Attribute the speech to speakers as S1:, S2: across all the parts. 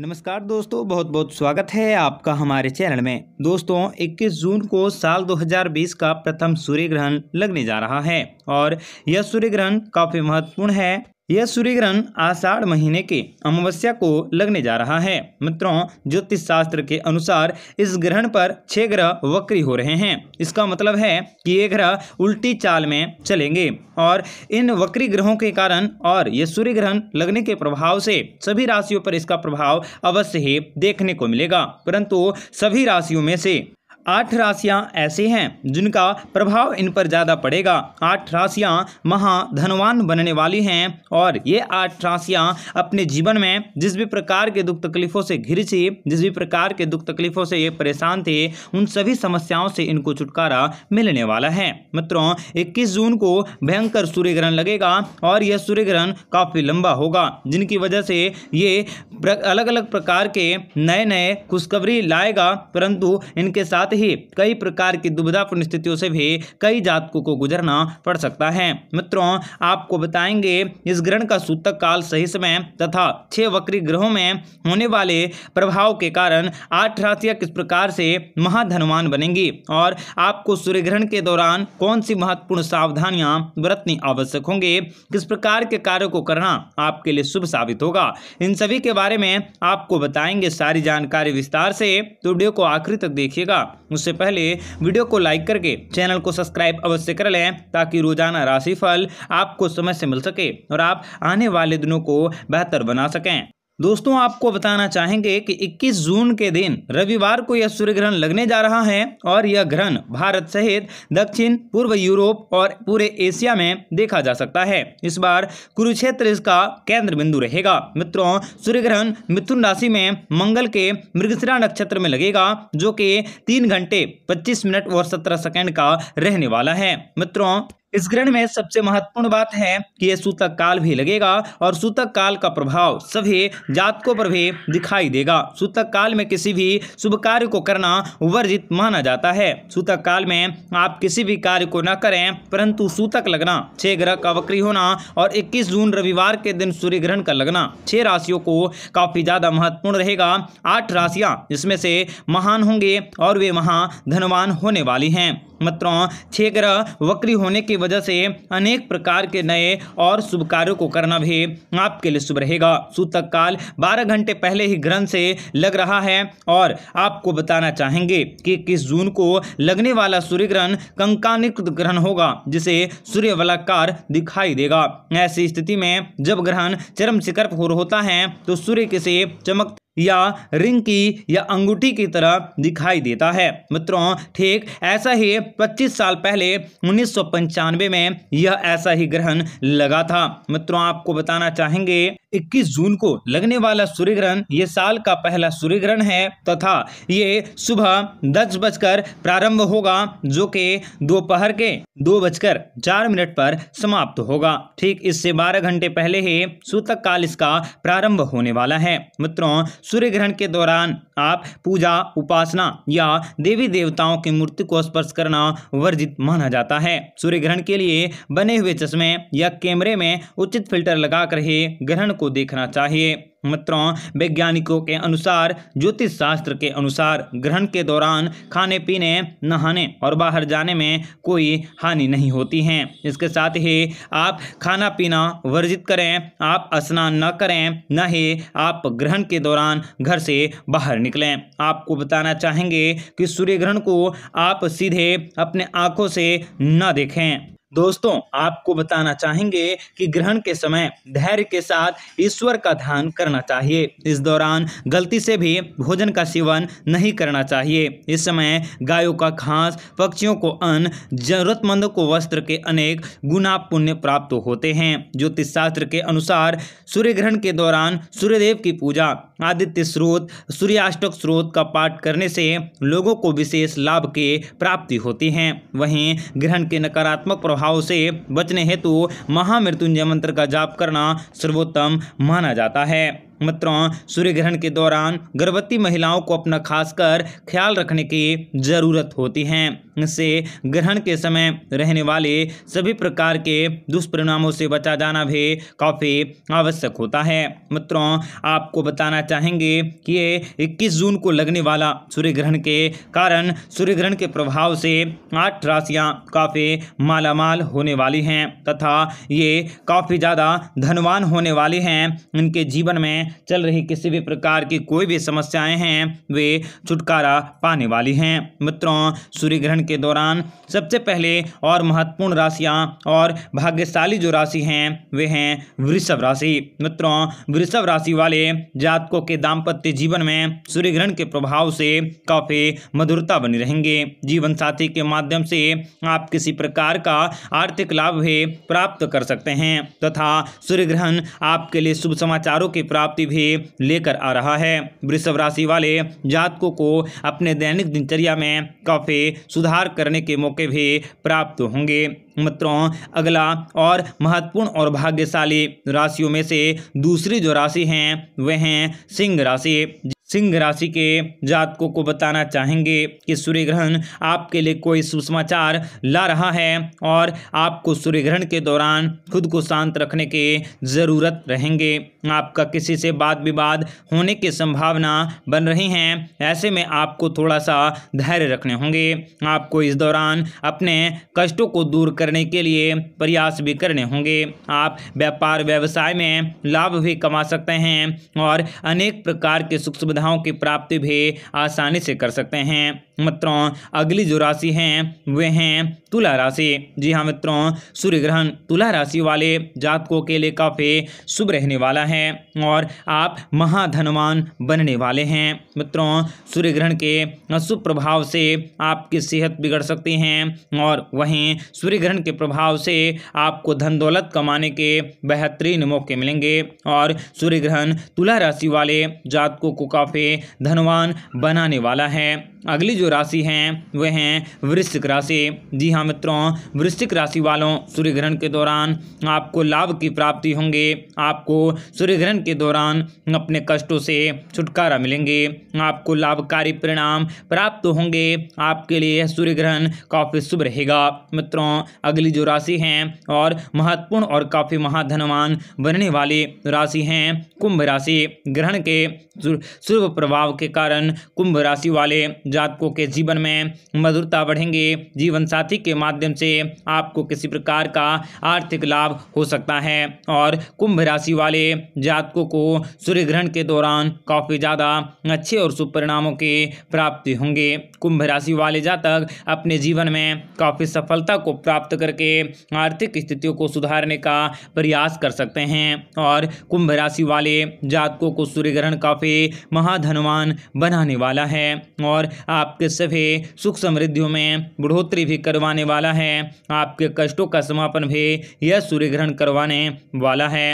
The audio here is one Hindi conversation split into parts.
S1: नमस्कार दोस्तों बहुत बहुत स्वागत है आपका हमारे चैनल में दोस्तों 21 जून को साल 2020 का प्रथम सूर्य ग्रहण लगने जा रहा है और यह सूर्य ग्रहण काफ़ी महत्वपूर्ण है यह सूर्य ग्रहण आषाढ़ महीने के अमावस्या को लगने जा रहा है मित्रों ज्योतिष शास्त्र के अनुसार इस ग्रहण पर छह ग्रह वक्री हो रहे हैं इसका मतलब है कि ये ग्रह उल्टी चाल में चलेंगे और इन वक्री ग्रहों के कारण और यह सूर्य ग्रहण लगने के प्रभाव से सभी राशियों पर इसका प्रभाव अवश्य ही देखने को मिलेगा परंतु सभी राशियों में से आठ राशियां ऐसे हैं जिनका प्रभाव इन पर ज़्यादा पड़ेगा आठ राशियां महाधनवान बनने वाली हैं और ये आठ राशियां अपने जीवन में जिस भी प्रकार के दुख तकलीफ़ों से घिरी थी जिस भी प्रकार के दुख तकलीफ़ों से ये परेशान थे उन सभी समस्याओं से इनको छुटकारा मिलने वाला है मित्रों इक्कीस जून को भयंकर सूर्य ग्रहण लगेगा और यह सूर्य ग्रहण काफ़ी लंबा होगा जिनकी वजह से ये अलग अलग प्रकार के नए नए खुशखबरी लाएगा परंतु इनके साथ ही ही कई प्रकार की दुविधापूर्ण स्थितियों से भी कई जातकों को गुजरना पड़ सकता है मित्रों आपको बताएंगे इस ग्रहण का सूतक काल सही समय तथा छह वक्री ग्रहों में होने वाले प्रभाव के कारण आठ राशियां किस प्रकार से महाधनवान बनेंगी और आपको सूर्य ग्रहण के दौरान कौन सी महत्वपूर्ण सावधानियां बरतनी आवश्यक होंगे किस प्रकार के कार्य को करना आपके लिए शुभ साबित होगा इन सभी के बारे में आपको बताएंगे सारी जानकारी विस्तार से तो वीडियो को आखिरी तक देखिएगा उससे पहले वीडियो को लाइक करके चैनल को सब्सक्राइब अवश्य कर लें ताकि रोजाना राशिफल आपको समय से मिल सके और आप आने वाले दिनों को बेहतर बना सकें दोस्तों आपको बताना चाहेंगे कि 21 जून के दिन रविवार को यह सूर्य ग्रहण लगने जा रहा है और यह ग्रहण भारत सहित दक्षिण पूर्व यूरोप और पूरे एशिया में देखा जा सकता है इस बार कुरुक्षेत्र इसका केंद्र बिंदु रहेगा मित्रों सूर्य ग्रहण मिथुन राशि में मंगल के मृगशिरा नक्षत्र में लगेगा जो कि तीन घंटे पच्चीस मिनट और सत्रह सेकेंड का रहने वाला है मित्रों इस ग्रहण में सबसे महत्वपूर्ण बात है कि यह सूतक काल भी लगेगा और सूतक काल का प्रभाव सभी जातकों पर भी दिखाई देगा सूतक काल में किसी भी शुभ कार्य को करना वर्जित माना जाता है सूतक काल में आप किसी भी कार्य को न करें परंतु सूतक लगना छह ग्रह का वक्री होना और 21 जून रविवार के दिन सूर्य ग्रहण का लगना छह राशियों को काफी ज्यादा महत्वपूर्ण रहेगा आठ राशियां जिसमें से महान होंगे और वे महा धनवान होने वाली हैं मित्रों छह ग्रह वक्री होने की वजह से अनेक प्रकार के नए और शुभ कार्यों को करना भी आपके लिए शुभ रहेगा सूतक काल बारह घंटे पहले ही ग्रहण से लग रहा है और आपको बताना चाहेंगे कि इक्कीस जून को लगने वाला सूर्य ग्रहण कंकानिकृत ग्रहण होगा जिसे सूर्य वलाकार दिखाई देगा ऐसी स्थिति में जब ग्रहण चरम शिकर्प पर होता है तो सूर्य किसी चमक या रिंग की या अंगूठी की तरह दिखाई देता है मित्रों ठीक ऐसा ही 25 साल पहले उन्नीस में यह ऐसा ही ग्रहण लगा था मित्रों आपको बताना चाहेंगे 21 जून को लगने वाला सूर्य ग्रहण ये साल का पहला सूर्य ग्रहण है तथा ये सुबह दस बजकर प्रारंभ होगा जो कि दोपहर के दो बजकर चार मिनट पर समाप्त होगा ठीक इससे बारह घंटे पहले ही सूतक काल इसका प्रारंभ होने वाला है मित्रों सूर्य ग्रहण के दौरान आप पूजा उपासना या देवी देवताओं की मूर्ति को स्पर्श करना वर्जित माना जाता है सूर्य ग्रहण के लिए बने हुए चश्मे या कैमरे में उचित फिल्टर लगाकर ही ग्रहण को देखना चाहिए मित्रों वैज्ञानिकों के अनुसार ज्योतिष शास्त्र के अनुसार ग्रहण के दौरान खाने पीने नहाने और बाहर जाने में कोई हानि नहीं होती है इसके साथ ही आप खाना पीना वर्जित करें आप स्नान न करें न ही आप ग्रहण के दौरान घर से बाहर निकलें आपको बताना चाहेंगे कि सूर्य ग्रहण को आप सीधे अपने आँखों से न देखें दोस्तों आपको बताना चाहेंगे कि ग्रहण के समय धैर्य के साथ ईश्वर का ध्यान करना चाहिए इस दौरान गलती से भी भोजन का सेवन नहीं करना चाहिए इस समय गायों का घास पक्षियों को अन्न जरूरतमंदों को वस्त्र के अनेक गुना पुण्य प्राप्त होते हैं ज्योतिष शास्त्र के अनुसार सूर्य ग्रहण के दौरान सूर्यदेव की पूजा आदित्य स्रोत सूर्याष्टक स्रोत का पाठ करने से लोगों को विशेष लाभ के प्राप्ति होती है वहीं ग्रहण के नकारात्मक प्रभाव प्रभाव से बचने हेतु महामृत्युंजय मंत्र का जाप करना सर्वोत्तम माना जाता है मित्रों सूर्य ग्रहण के दौरान गर्भवती महिलाओं को अपना खासकर ख्याल रखने की जरूरत होती है इससे ग्रहण के समय रहने वाले सभी प्रकार के दुष्परिणामों से बचा जाना भी काफ़ी आवश्यक होता है मित्रों आपको बताना चाहेंगे कि ये 21 जून को लगने वाला सूर्य ग्रहण के कारण सूर्य ग्रहण के प्रभाव से आठ राशियाँ काफ़ी मालामाल होने वाली हैं तथा ये काफ़ी ज़्यादा धनवान होने वाली हैं इनके जीवन में चल रही किसी भी प्रकार की कोई भी समस्याएं हैं वे छुटकारा पाने वाली हैं मित्रों सूर्य ग्रहण के दौरान सबसे पहले और महत्वपूर्ण राशियां और भाग्यशाली जो राशि हैं वे हैं वृषभ राशि मित्रों वृषभ राशि वाले जातकों के दाम्पत्य जीवन में सूर्य ग्रहण के प्रभाव से काफ़ी मधुरता बनी रहेंगे जीवन साथी के माध्यम से आप किसी प्रकार का आर्थिक लाभ भी प्राप्त कर सकते हैं तथा सूर्य ग्रहण आपके लिए शुभ समाचारों की प्राप्ति प्राप्ति भी लेकर आ रहा है वृषभ राशि वाले जातकों को अपने दैनिक दिनचर्या में काफ़ी सुधार करने के मौके भी प्राप्त होंगे मित्रों अगला और महत्वपूर्ण और भाग्यशाली राशियों में से दूसरी जो राशि हैं वह हैं सिंह राशि सिंह राशि के जातकों को बताना चाहेंगे कि सूर्य ग्रहण आपके लिए कोई सुसमाचार ला रहा है और आपको सूर्य ग्रहण के दौरान खुद को शांत रखने के ज़रूरत रहेंगे आपका किसी से वाद विवाद होने की संभावना बन रही हैं ऐसे में आपको थोड़ा सा धैर्य रखने होंगे आपको इस दौरान अपने कष्टों को दूर करने के लिए प्रयास भी करने होंगे आप व्यापार व्यवसाय में लाभ भी कमा सकते हैं और अनेक प्रकार के सुख सुविधा सुविधाओं की प्राप्ति भी आसानी से कर सकते हैं मित्रों अगली जो राशि हैं वे हैं तुला राशि जी हाँ मित्रों सूर्य ग्रहण तुला राशि वाले जातकों के लिए काफ़ी शुभ रहने वाला है और आप महाधनवान बनने वाले हैं मित्रों सूर्य ग्रहण के अशुभ प्रभाव से आपकी सेहत बिगड़ सकती हैं और वहीं सूर्य ग्रहण के प्रभाव से आपको धन दौलत कमाने के बेहतरीन मौके मिलेंगे और सूर्य ग्रहण तुला राशि वाले जातकों को काफ़ी धनवान बनाने वाला है अगली जो राशि है वह हैं वृश्चिक राशि जी हाँ मित्रों वृश्चिक राशि वालों सूर्य ग्रहण के दौरान आपको लाभ की प्राप्ति होंगे आपको सूर्य ग्रहण के दौरान अपने कष्टों से छुटकारा मिलेंगे आपको लाभकारी परिणाम प्राप्त होंगे आपके लिए सूर्य ग्रहण काफ़ी शुभ रहेगा मित्रों अगली जो राशि हैं और महत्वपूर्ण और काफ़ी महाधनवान बनने वाली राशि हैं कुंभ राशि ग्रहण के शुभ प्रभाव के कारण कुंभ राशि वाले जातकों के जीवन में मधुरता बढ़ेंगे जीवन साथी के माध्यम से आपको किसी प्रकार का आर्थिक लाभ हो सकता है और कुंभ राशि वाले जातकों को सूर्य ग्रहण के दौरान काफ़ी ज़्यादा अच्छे और शुभ परिणामों की प्राप्ति होंगे कुंभ राशि वाले जातक अपने जीवन में काफ़ी सफलता को प्राप्त करके आर्थिक स्थितियों को सुधारने का प्रयास कर सकते हैं और कुंभ राशि वाले जातकों को सूर्य ग्रहण काफ़ी महाधनवान बनाने वाला है और आपके सभी सुख समृद्धियों में बढ़ोतरी भी करवाने वाला है आपके कष्टों का समापन भी यह सूर्य ग्रहण करवाने वाला है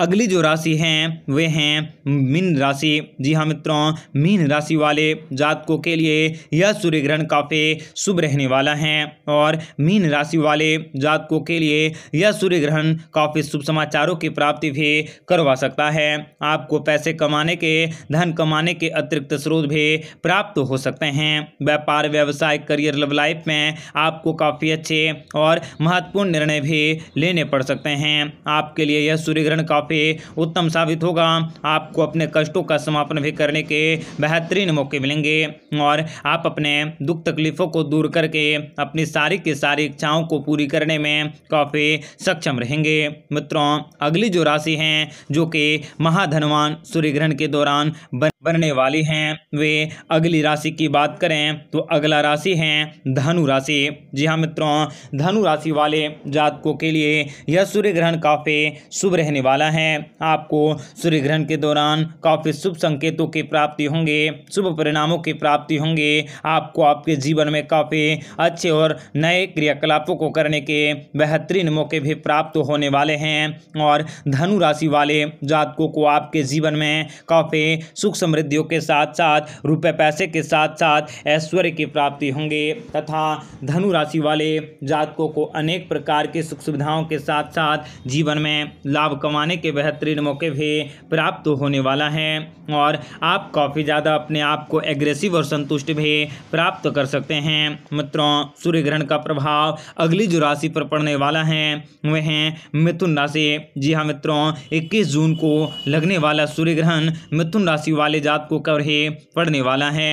S1: अगली जो राशि हैं वे हैं मीन राशि जी हाँ मित्रों मीन राशि वाले जातकों के लिए यह सूर्य ग्रहण काफ़ी शुभ रहने वाला है और मीन राशि वाले जातकों के लिए यह सूर्य ग्रहण काफ़ी शुभ समाचारों की प्राप्ति भी करवा सकता है आपको पैसे कमाने के धन कमाने के अतिरिक्त स्रोत भी प्राप्त हो सकते हैं व्यापार व्यवसाय करियर लव लाइफ में आपको काफ़ी अच्छे और महत्वपूर्ण निर्णय भी लेने पड़ सकते हैं आपके लिए यह सूर्य ग्रहण काफ़ी पे उत्तम साबित होगा आपको अपने कष्टों का समापन भी करने के बेहतरीन मौके मिलेंगे और आप अपने दुख तकलीफ़ों को दूर करके अपनी सारी की सारी इच्छाओं को पूरी करने में काफ़ी सक्षम रहेंगे मित्रों अगली जो राशि हैं जो कि महाधनवान सूर्यग्रहण के दौरान बनने वाली हैं वे अगली राशि की बात करें तो अगला राशि है धनु राशि जी हाँ मित्रों धनु राशि वाले जातकों के लिए यह सूर्य ग्रहण काफ़ी शुभ रहने वाला है है आपको सूर्य ग्रहण के दौरान काफ़ी शुभ संकेतों की प्राप्ति होंगे शुभ परिणामों की प्राप्ति होंगे आपको आपके जीवन में काफ़ी अच्छे और नए क्रियाकलापों को करने के बेहतरीन मौके भी प्राप्त होने वाले हैं और धनु राशि वाले जातकों को आपके जीवन में काफ़ी सुख समृद्धियों के साथ साथ रुपये पैसे के साथ साथ ऐश्वर्य की प्राप्ति होंगे तथा धनु राशि वाले जातकों को अनेक प्रकार के सुख सुविधाओं के साथ साथ जीवन में लाभ कमाने के बेहतरीन मौके भी प्राप्त होने वाला है और आप काफ़ी ज़्यादा अपने आप को एग्रेसिव और संतुष्ट भी प्राप्त कर सकते हैं मित्रों सूर्य ग्रहण का प्रभाव अगली जो राशि पर पड़ने वाला है वह है मिथुन राशि जी हाँ मित्रों इक्कीस जून को लगने वाला सूर्य ग्रहण मिथुन राशि वाले जातकों का पड़ने वाला है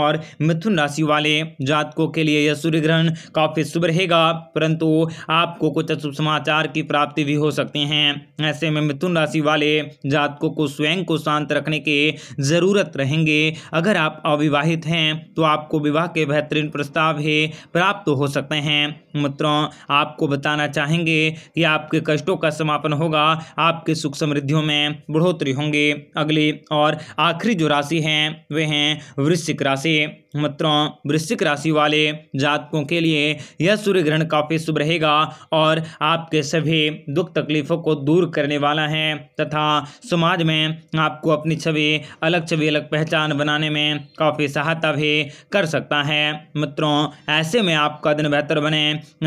S1: और मिथुन राशि वाले जातकों के लिए यह सूर्य ग्रहण काफ़ी शुभ रहेगा परंतु आपको कुछ अशुभ समाचार की प्राप्ति भी हो सकती हैं ऐसे में मिथुन राशि वाले जातकों को स्वयं को शांत रखने की ज़रूरत रहेंगे अगर आप अविवाहित हैं तो आपको विवाह के बेहतरीन प्रस्ताव ही प्राप्त हो सकते हैं मित्रों आपको बताना चाहेंगे कि आपके कष्टों का समापन होगा आपके सुख समृद्धियों में बढ़ोतरी होंगे अगली और आखिरी जो राशि हैं वे हैं वृश्चिक राशि मित्रों वृश्चिक राशि वाले जातकों के लिए यह सूर्य ग्रहण काफ़ी शुभ रहेगा और आपके सभी दुख तकलीफों को दूर करने वाला है तथा समाज में आपको अपनी छवि अलग छवि अलग पहचान बनाने में काफ़ी सहायता भी कर सकता है मित्रों ऐसे में आपका दिन बेहतर बने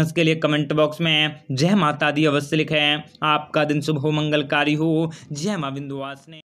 S1: इसके लिए कमेंट बॉक्स में जय माता दी अवश्य लिखें आपका दिन शुभ हो मंगलकारी हो जय माँ बिंदुवास ने